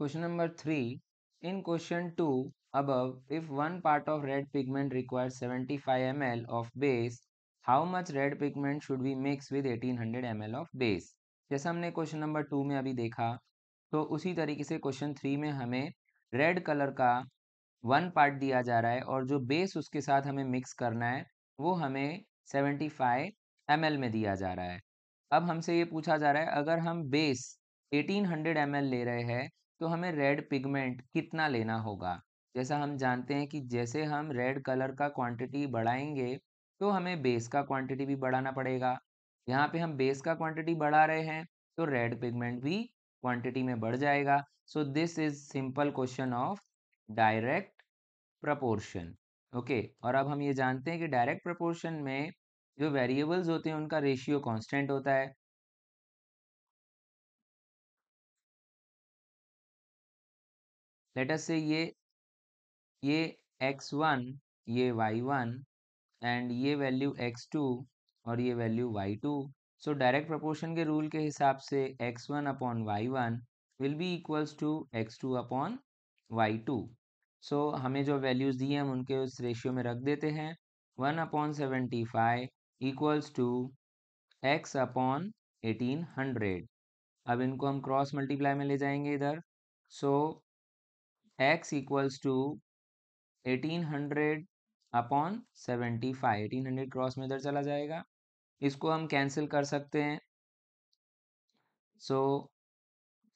question number three in question two अब if one part of red pigment require seventy five M L of base how much red pigment should be mixed with eighteen hundred M L of base जैसा हमने question number two में अभी देखा तो उसी तरीके से क्वेश्चन थ्री में हमें रेड कलर का वन पार्ट दिया जा रहा है और जो बेस उसके साथ हमें मिक्स करना है वो हमें सेवेंटी फाइव एम एल में दिया जा रहा है अब हमसे ये पूछा जा रहा है अगर हम base eighteen hundred M L ले रहे हैं तो हमें रेड पिगमेंट कितना लेना होगा जैसा हम जानते हैं कि जैसे हम रेड कलर का क्वांटिटी बढ़ाएंगे तो हमें बेस का क्वांटिटी भी बढ़ाना पड़ेगा यहाँ पे हम बेस का क्वांटिटी बढ़ा रहे हैं तो रेड पिगमेंट भी क्वांटिटी में बढ़ जाएगा so this is simple question of direct proportion okay और अब हम ये जानते हैं कि डायरेक्ट प्रपोर्शन में जो वेरिएबल्स होते हैं उनका रेशियो कॉन्स्टेंट होता है लेट अस से ये ये एक्स वन ये वाई वन एंड ये वैल्यू एक्स टू और ये value Y two so direct proportion के रूल के हिसाब से X one upon Y one will be equals to X two upon Y two so हमें जो वैल्यूज़ दी हैं हम उनके उस रेशियो में रख देते हैं one upon seventy five equals to X upon eighteen hundred अब इनको हम क्रॉस मल्टीप्लाई में ले जाएंगे इधर so X equals to eighteen hundred upon seventy five eighteen hundred cross में इधर चला जाएगा इसको हम कैंसिल कर सकते हैं सो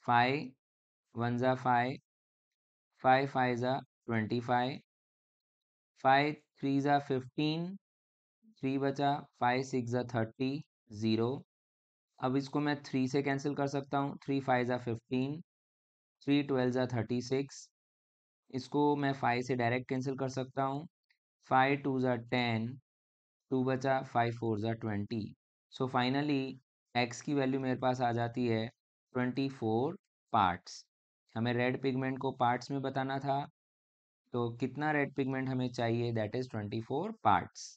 फाइव वन ज़ा फाइव फाइव फाइव ज़ा ट्वेंटी फाइव फाइव थ्री ज़ा फिफ्टीन थ्री बचा फाइव सिक्स ज़ा थर्टी ज़ीरो अब इसको मैं थ्री से कैंसिल कर सकता हूँ थ्री फाइव ज़ा फिफ्टीन थ्री ट्वेल्व ज़ा थर्टी सिक्स इसको मैं फाइव से डायरेक्ट कैंसिल कर सकता हूँ फाइव टू ज़ा टेन टू बचा फाइव फोर ज़ा ट्वेंटी सो फाइनली एक्स की वैल्यू मेरे पास आ जाती है ट्वेंटी फोर पार्ट्स हमें रेड पिगमेंट को पार्ट्स में बताना था तो कितना रेड पिगमेंट हमें चाहिए that is twenty four parts